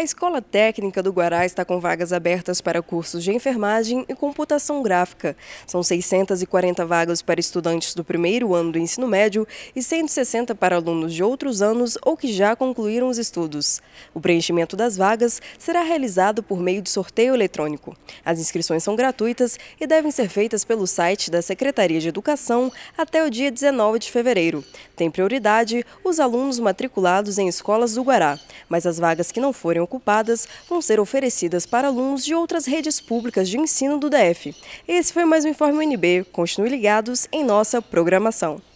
A Escola Técnica do Guará está com vagas abertas para cursos de enfermagem e computação gráfica. São 640 vagas para estudantes do primeiro ano do ensino médio e 160 para alunos de outros anos ou que já concluíram os estudos. O preenchimento das vagas será realizado por meio de sorteio eletrônico. As inscrições são gratuitas e devem ser feitas pelo site da Secretaria de Educação até o dia 19 de fevereiro. Tem prioridade os alunos matriculados em escolas do Guará, mas as vagas que não forem ocupadas vão ser oferecidas para alunos de outras redes públicas de ensino do DF. Esse foi mais um Informe UNB. Continue ligados em nossa programação.